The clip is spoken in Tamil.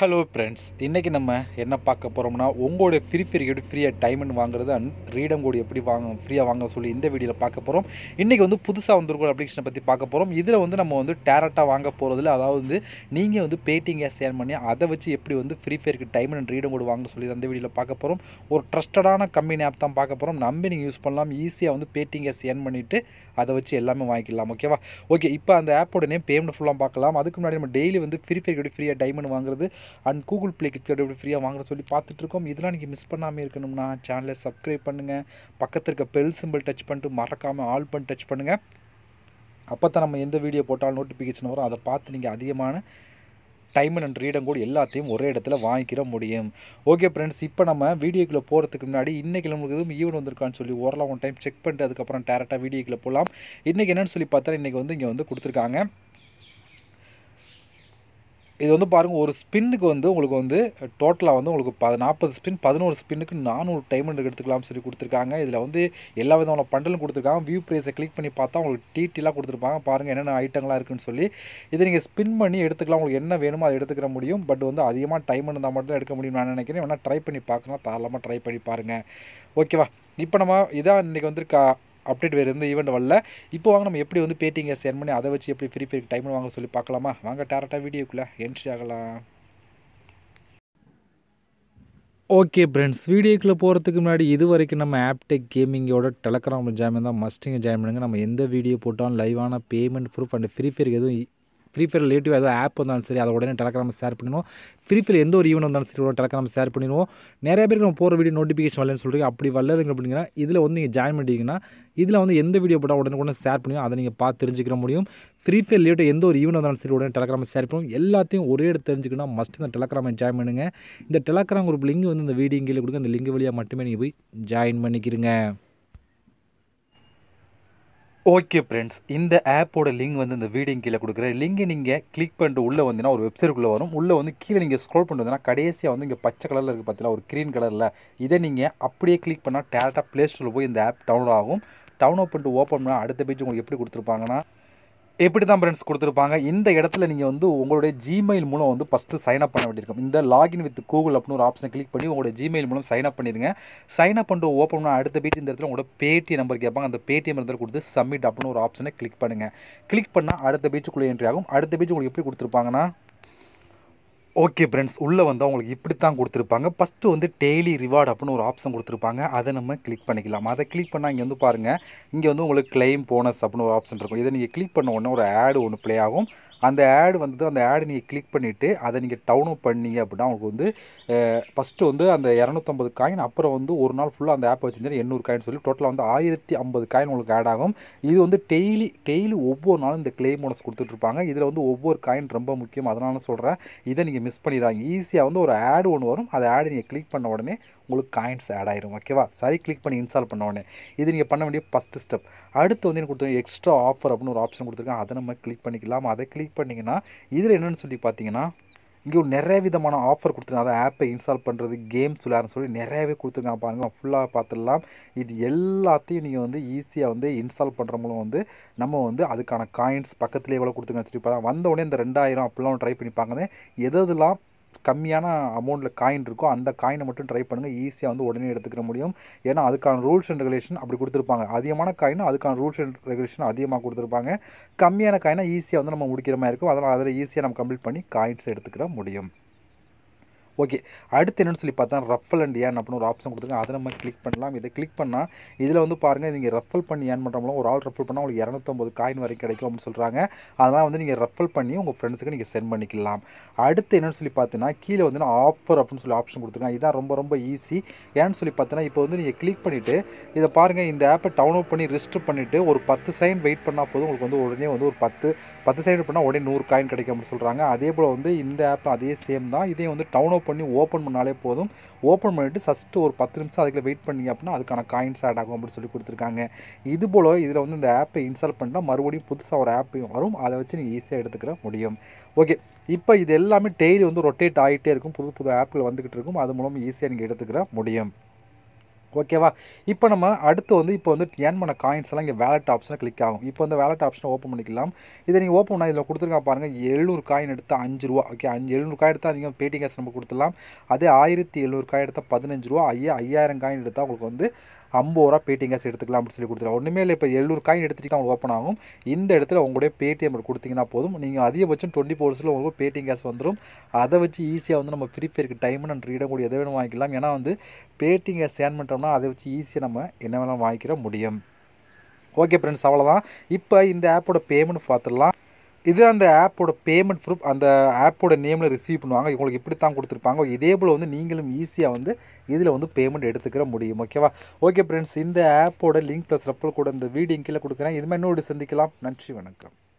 ஹலோ ஃப்ரெண்ட்ஸ் இன்றைக்கி நம்ம என்ன பார்க்க போகிறோம்னா உங்களுடைய ஃப்ரீ ஃபயர் எப்படி ஃப்ரீயாக டைமண்ட் வாங்குறது அண்ட் ரீடம் கோடு எப்படி வாங்க ஃப்ரீயாக வாங்க சொல்லி இந்த வீடியோவில் பார்க்க போகிறோம் இன்றைக்கி வந்து புதுசாக வந்திருக்கிற அப்ளிகேஷனை பற்றி பார்க்க போகிறோம் இதில் வந்து நம்ம வந்து டேரெக்டாக வாங்க போகிறதுல அதாவது வந்து நீங்கள் வந்து பேட்டிங் கேஸ் ஷேர் பண்ணி அதை வச்சு எப்படி வந்து ஃப்ரீ ஃபயருக்கு டைமண்ட் அண்ட் ரீடம் கோடு வாங்க சொல்லி அந்த வீடியோவில் பார்க்க போகிறோம் ஒரு ட்ரஸ்டடான கம்பெனி ஆப் தான் பார்க்க போகிறோம் நம்பி நீங்கள் யூஸ் பண்ணலாம் ஈஸியாக வந்து பேட்டிங் கேஸ் ஏர்ன் பண்ணிவிட்டு அதை வச்சு எல்லாமே வாங்கிக்கலாம் ஓகேவா ஓகே இப்போ அந்த ஆப்போட நேம் பேமெண்ட் ஃபுல்லாக பார்க்கலாம் அதுக்கு முன்னாடி நம்ம டெய்லி வந்து ஃப்ரீ ஃபயர் எப்படி ஃப்ரீயாக டைமண்ட் வாங்குறது and Google Play gift card எப்படி ஃப்ரீயாக வாங்குற சொல்லி பார்த்துட்ருக்கோம் இதெல்லாம் நீங்கள் மிஸ் பண்ணாமல் இருக்கணும்னா சேனலை சப்ஸ்கிரைப் பண்ணுங்கள் பக்கத்தில் இருக்க பெல் சிம்பிள் டச் பண்ணிட்டு மறக்காமல் ஆல் பண்ணி டச் பண்ணுங்கள் அப்போ தான் நம்ம எந்த வீடியோ போட்டாலும் நோட்டிஃபிகேஷன் வரும் அதை பார்த்து நீங்கள் அதிகமான டைம் அண்ட் ரீடம் கூட எல்லாத்தையும் ஒரே இடத்துல வாங்கிக்கிற முடியும் ஓகே ஃப்ரெண்ட்ஸ் இப்போ நம்ம வீடியோக்குள்ளே போகிறதுக்கு முன்னாடி இன்றைக்கி நம்மளுக்கு எதுவும் ஈவன் வந்திருக்கான்னு சொல்லி ஓரளவு ஒன் டைம் செக் பண்ணிட்டு அதுக்கப்புறம் டேரெக்டாக வீடியோக்குள்ளே போகலாம் இன்றைக்கி என்னென்னு சொல்லி பார்த்தா இன்றைக்கி வந்து இங்கே வந்து கொடுத்துருக்காங்க இது வந்து பாருங்கள் ஒரு ஸ்பின்னுக்கு வந்து உங்களுக்கு வந்து டோட்டலாக வந்து உங்களுக்கு ப நாற்பது ஸ்பின் பதினோரு ஸ்பின்னுக்கு நானூறு டைமண்ட் எடுத்துக்கலாம் சொல்லி கொடுத்துருக்காங்க இதில் வந்து எல்லா விதமான பண்டலும் கொடுத்துருக்காங்க வியூ ப்ரைஸை கிளிக் பண்ணி பார்த்தா உங்களுக்கு டீட்டெயிலாக கொடுத்துருப்பாங்க பாருங்கள் என்னென்ன ஐட்டங்களாக இருக்குன்னு சொல்லி இதை நீங்கள் ஸ்பின் பண்ணி எடுத்துக்கலாம் உங்களுக்கு என்ன வேணுமோ அதை எடுத்துக்கிற முடியும் பட் வந்து அதிகமாக டைம் இருந்தால் மட்டும் தான் எடுக்க முடியும் நான் நினைக்கிறேன் வேணால் ட்ரை பண்ணி பார்க்கணும் தாராளமாக ட்ரை பண்ணி பாருங்கள் ஓகேவா இப்போ நம்ம இதான் இன்றைக்கி வந்துருக்கா அப்டேட் வேறு எந்த ஈவெண்ட் வரல இப்போ வாங்க நம்ம எப்படி வந்து பேட்டிங்கை சென்ட் பண்ணி அதை வச்சு எப்படி ஃப்ரீ ஃபயர் டைம் வாங்க சொல்லி பார்க்கலாமா வாங்க டேரெக்டாக வீடியோக்குள்ளே என்ட்ரி ஆகலாம் ஓகே ஃப்ரெண்ட்ஸ் வீடியோக்குள்ளே போகிறதுக்கு முன்னாடி இது வரைக்கும் நம்ம ஆப்டெக் கேமிங்கோட டெலகிராம் ஜாயின் தான் மஸ்டிங்க ஜாயின் பண்ணுங்கள் நம்ம எந்த வீடியோ போட்டாலும் லைவான payment proof and Free Fire எதுவும் ஃப்ரீ ஃபயர் ரிலேட்டிவ் ஏதோ ஆப் வந்தாலும் சரி அதை உடனே டெலகிராம் ஷேர் பண்ணிடுவோம் ஃப்ரீ ஃபயர் எந்த ஒரு ஈவெண்ட் வந்தாலும் சரி உடனே டெலகிராம் ஷேர் பண்ணிடுவோம் நிறைய பேருக்கு நம்ம போகிற வீடியோ நோட்டிஃபிகேஷன் வரலன்னு சொல்கிறீங்க அப்படி வரலதுங்க அப்படிங்கன்னா இதில் வந்து நீங்கள் ஜாயின் பண்ணிட்டீங்கன்னா இதில் வந்து எந்த வீடியோ போட்டால் உடனே உடனே ஷேர் பண்ணியும் அதை நீங்கள் பார்த்து தெரிஞ்சுக்கிற முடியும் ஃப்ரீ ஃபயர் ரிலேட்டிவ் எந்த ஒரு ஈவெண்ட் வந்தாலும் சரி உடனே டெலகிராம் ஷேர் பண்ணுவோம் எல்லாத்தையும் ஒரே இடத்து தெரிஞ்சுக்கணும் மஸ்ட் இந்த டெலகிராமை ஜாயின் பண்ணுங்கள் இந்த டெலகிராம் குரூப் லிங்க் வந்து இந்த வீடியோ கீழே கொடுக்க அந்த லிங்க் வழியாக மட்டுமே நீங்கள் போய் ஜாயின் பண்ணிக்கிறீங்க ஓகே ஃப்ரெண்ட்ஸ் இந்த ஆப்போட லிங்க் வந்து இந்த வீடியோ கீழே கொடுக்குறேன் லிங்கை நீங்கள் கிளிக் பண்ணிட்டு உள்ளே வந்தீங்கன்னா ஒரு வெப்சைட்டுக்குள்ளே வரும் உள்ளே வந்து கீழே நீங்கள் ஸ்க்ரோல் பண்ணிட்டு வந்தீங்கன்னா கடைசியாக வந்து இங்கே பச்சை கலரில் இருக்குது பார்த்தீங்கன்னா ஒரு க்ரீன் கலரில் இதை நீங்கள் அப்படியே கிளிக் பண்ணால் டேரெக்டாக ப்ளே ஸ்டோரில் போய் இந்த ஆப் டவுன்லோட் ஆகும் டவுன்லோட் பண்ணிட்டு ஓப்பன் பண்ணால் அடுத்த பேஜ் உங்களுக்கு எப்படி கொடுத்துருப்பாங்கன்னா எப்படி தான் ஃப்ரெண்ட்ஸ் கொடுத்துருப்பாங்க இந்த இடத்துல நீங்கள் வந்து உங்களுடைய ஜிமெயில் மூலம் வந்து ஃபஸ்ட்டு சைன் அப் பண்ண வேண்டியிருக்கும் இந்த லாகின் வித் கூகுள் அப்படின்னு ஒரு ஆப்ஷன் கிளிக் பண்ணி உங்களுடைய ஜிமெயில் மூலம் சைன் அப் பண்ணிடுங்க சைன் அப் பண்ணிட்டு ஓப்பன் பண்ண அடுத்த பேஜ் இந்த இடத்துல உங்களோட பேடிஎம் நம்பர் கேட்பாங்க அந்த பேடிஎம் நம்பர் கொடுத்து சப்மிட் அப்படின்னு ஒரு ஆப்ஷனை கிளிக் பண்ணுங்கள் கிளிக் பண்ணால் அடுத்த பேஜுக்குள்ளே என்ட்ரி ஆகும் அடுத்த பேஜ் உங்களுக்கு எப்படி கொடுத்துருப்பாங்கன்னா ஓகே ஃப்ரெண்ட்ஸ் உள்ளே வந்து அவங்களுக்கு இப்படி தான் கொடுத்துருப்பாங்க ஃபஸ்ட்டு வந்து டெய்லி ரிவார்டு அப்படின்னு ஒரு ஆப்ஷன் கொடுத்துருப்பாங்க அதை நம்ம கிளிக் பண்ணிக்கலாம் அதை கிளிக் பண்ணால் இங்கே வந்து பாருங்கள் இங்கே வந்து உங்களுக்கு கிளைம் போனஸ் அப்படின்னு ஒரு ஆப்ஷன் இருக்கும் இதை நீங்கள் கிளிக் பண்ண உடனே ஒரு ஆடு ஒன்று ப்ளே ஆகும் அந்த ஆடு வந்து அந்த ஆடு நீங்கள் கிளிக் பண்ணிவிட்டு அதை நீங்கள் டவுன் அப் பண்ணீங்க அப்படின்னா உங்களுக்கு வந்து ஃபஸ்ட்டு வந்து அந்த இரநூத்தம்பது காயின் அப்புறம் வந்து ஒரு நாள் ஃபுல்லாக அந்த ஆப் வச்சுருந்தேன் எண்ணூறு காயின் சொல்லி டோட்டலாக வந்து ஆயிரத்தி ஐம்பது காயின் உங்களுக்கு ஆட் ஆகும் இது வந்து டெய்லி டெய்லி ஒவ்வொரு நாளும் இந்த கிளே போனஸ் கொடுத்துட்ருப்பாங்க இதில் வந்து ஒவ்வொரு காயின் ரொம்ப முக்கியம் அதனால சொல்கிறேன் இதை நீங்கள் மிஸ் பண்ணிடுறாங்க ஈஸியாக வந்து ஒரு ஆடு ஒன்று வரும் அதை ஆடு நீங்கள் கிளிக் பண்ண உடனே உங்களுக்கு காயின்ஸ் ஆட் ஆயிரும் ஓகேவா சரி கிளிக் பண்ணி இன்ஸ்டால் பண்ண உடனே இது நீங்கள் பண்ண வேண்டிய ஃபஸ்ட்டு ஸ்டெப் அடுத்து வந்து எனக்கு கொடுத்துருங்க எக்ஸ்ட்ரா ஆஃபர் அப்படின்னு ஒரு ஆப்ஷன் கொடுத்துருக்காங்க அதை நம்ம கிளிக் பண்ணிக்கலாம் அதை கிளிக் பண்ணிங்கன்னா இதில் என்னென்னு சொல்லி பார்த்தீங்கன்னா இங்கே ஒரு நிறைய விதமான ஆஃபர் கொடுத்துருக்காங்க அதை ஆப்பை இன்ஸ்டால் பண்ணுறது கேம்ஸ் விளையாடுன்னு சொல்லி நிறையவே கொடுத்துருக்காங்க பாருங்கள் ஃபுல்லாக பார்த்துடலாம் இது எல்லாத்தையும் நீங்கள் வந்து ஈஸியாக வந்து இன்ஸ்டால் பண்ணுற மூலம் வந்து நம்ம வந்து அதுக்கான காயின்ஸ் பக்கத்துலேயே எவ்வளோ கொடுத்துருக்காங்க சொல்லி பார்த்தா வந்த உடனே இந்த ரெண்டாயிரம் அப்படிலாம் ட்ரை பண்ணி பார்க்குறேன் எதெல்லாம் கம்மியான அமௌண்ட்டில் காயின் இருக்கோ அந்த காயினை மட்டும் ட்ரை பண்ணுங்கள் ஈஸியாக வந்து உடனே எடுத்துக்கிற முடியும் ஏன்னா அதுக்கான ரூல்ஸ் அண்ட் ரெகுலேஷன் அப்படி கொடுத்துருப்பாங்க அதிகமான காயினும் அதுக்கான ரூல்ஸ் அண்ட் ரெகுலேஷன் அதிகமாக கொடுத்துருப்பாங்க கம்மியான காயினை ஈஸியாக வந்து நம்ம முடிக்கிற மாதிரி இருக்கும் அதனால் அதில் ஈஸியாக நம்ம கம்ப்ளீட் பண்ணி காயின்ஸ் எடுத்துக்கிற முடியும் ஓகே அடுத்து என்னென்னு சொல்லி பார்த்தா ரஃபல் அண்ட் ஏன் அப்படின்னு ஒரு ஆப்ஷன் கொடுத்துருங்க அதை நம்ம கிளிக் பண்ணலாம் இதை கிளிக் பண்ணால் இதில் வந்து பாருங்கள் நீங்கள் ரஃபல் பண்ணி ஏன் பண்ணுறோம்னா ஒரு ஆள் ரஃபல் பண்ணால் உங்களுக்கு இரநூத்தொம்பது காயின் வரைக்கும் கிடைக்கும் அப்படின்னு சொல்கிறாங்க அதெல்லாம் வந்து நீங்கள் ரஃபல் பண்ணி உங்கள் ஃப்ரெண்ட்ஸுக்கு நீங்கள் சென்ட் பண்ணிக்கலாம் அடுத்து என்னென்னு சொல்லி பார்த்தீங்கன்னா கீழே வந்து ஆஃபர் அப்படின்னு சொல்லி ஆப்ஷன் கொடுத்துருக்காங்க இதுதான் ரொம்ப ரொம்ப ஈஸி ஏன்னு சொல்லி பார்த்தீங்கன்னா இப்போ வந்து நீங்கள் கிளிக் பண்ணிவிட்டு இதை பாருங்கள் இந்த ஆப்பை டவுன்லோட் பண்ணி ரிஜிஸ்டர் பண்ணிவிட்டு ஒரு பத்து செகண்ட் வெயிட் பண்ணால் போதும் உங்களுக்கு வந்து உடனே வந்து ஒரு பத்து பத்து செகண்ட் பண்ணால் உடனே நூறு காயின் கிடைக்கும் அப்படின்னு சொல்கிறாங்க அதே போல் வந்து இந்த ஆப் அதே சேம் தான் இதே வந்து டவுன்லோட் பண்ணி ஓப்பன் பண்ணாலே போதும் ஓப்பன் பண்ணிவிட்டு ஃபஸ்ட்டு ஒரு பத்து நிமிஷம் அதுக்குள்ளே வெயிட் பண்ணி அப்படின்னா அதுக்கான காயின்ஸ் ஆட் ஆகும் அப்படின்னு சொல்லி கொடுத்துருக்காங்க இது போல் இதில் வந்து இந்த ஆப்பை இன்ஸ்டால் பண்ணால் மறுபடியும் புதுசாக ஒரு ஆப்பையும் வரும் அதை வச்சு நீங்கள் ஈஸியாக எடுத்துக்கிற முடியும் ஓகே இப்போ இது எல்லாமே டெய்லி வந்து ரொட்டேட் ஆகிட்டே இருக்கும் புது புது ஆப்பில் வந்துக்கிட்டு இருக்கும் அது மூலமாக ஈஸியாக நீங்கள் எடுத்துக்கிற முடியும் ஓகேவா இப்போ நம்ம அடுத்து வந்து இப்போ வந்து ஏன் பண்ண காயின்ஸ் எல்லாம் இங்கே வேலட் ஆப்ஷனை கிளிக் ஆகும் இப்போ வந்து வேலட் ஆப்ஷனை ஓப்பன் பண்ணிக்கலாம் இதை நீங்கள் ஓப்பன் பண்ணால் இதில் கொடுத்துருக்கா பாருங்கள் எழுநூறு காயின் எடுத்தால் அஞ்சு ரூபா ஓகே அஞ்சு எழுநூறு காய் எடுத்தால் அதிகம் பேடி கேஸ் நம்ம கொடுத்துடலாம் அதே ஆயிரத்தி எழுநூறு காய் எடுத்தால் பதினஞ்சு ரூபா ஐயா ஐயாயிரம் காயின் எடுத்தால் உங்களுக்கு வந்து ஐம்பது ரூபா பேடிஎம் காசு எடுத்துக்கலாம் அப்படின்னு சொல்லி கொடுத்துருவோம் ஒன்றுமே இல்லை இப்போ எழுநூறு காயின் எடுத்துகிட்டு தான் ஓப்பன் ஆகும் இந்த இடத்துல உங்களுடைய பேடிஎம் கொடுத்தீங்கன்னா போதும் நீங்கள் அதிகபட்சம் டுவெண்ட்டி ஃபோர் ஹவர்ஸில் உங்களுக்கு பேடிஎம் காசு வந்துடும் அதை வச்சு ஈஸியாக வந்து நம்ம ஃப்ரீ ஃபயருக்கு டைம் அண்ட் ரீடம் எதை வேணும் வாங்கிக்கலாம் ஏன்னா வந்து பேடிஎம் காசு சேன் பண்ணிட்டோம்னா அதை வச்சு ஈஸியாக நம்ம என்ன வேணாலும் வாங்கிக்கிற முடியும் ஓகே ஃப்ரெண்ட்ஸ் அவ்வளோதான் இப்போ இந்த ஆப்போட பேமெண்ட் பார்த்துடலாம் இது அந்த ஆப்போட பேமெண்ட் ப்ரூஃப் அந்த ஆப்போட நேமில் ரிசீவ் பண்ணுவாங்க இவங்களுக்கு இப்படி தான் கொடுத்துருப்பாங்க இதே போல் வந்து நீங்களும் ஈஸியாக வந்து இதில் வந்து பேமெண்ட் எடுத்துக்கிற முடியும் ஓகேவா ஓகே ஃப்ரெண்ட்ஸ் இந்த ஆப்போட லிங்க் ப்ளஸ் ரப்பல் கூட இந்த வீடியோ கீழே கொடுக்குறேன் இது மாதிரி இன்னொரு சந்திக்கலாம் நன்றி வணக்கம்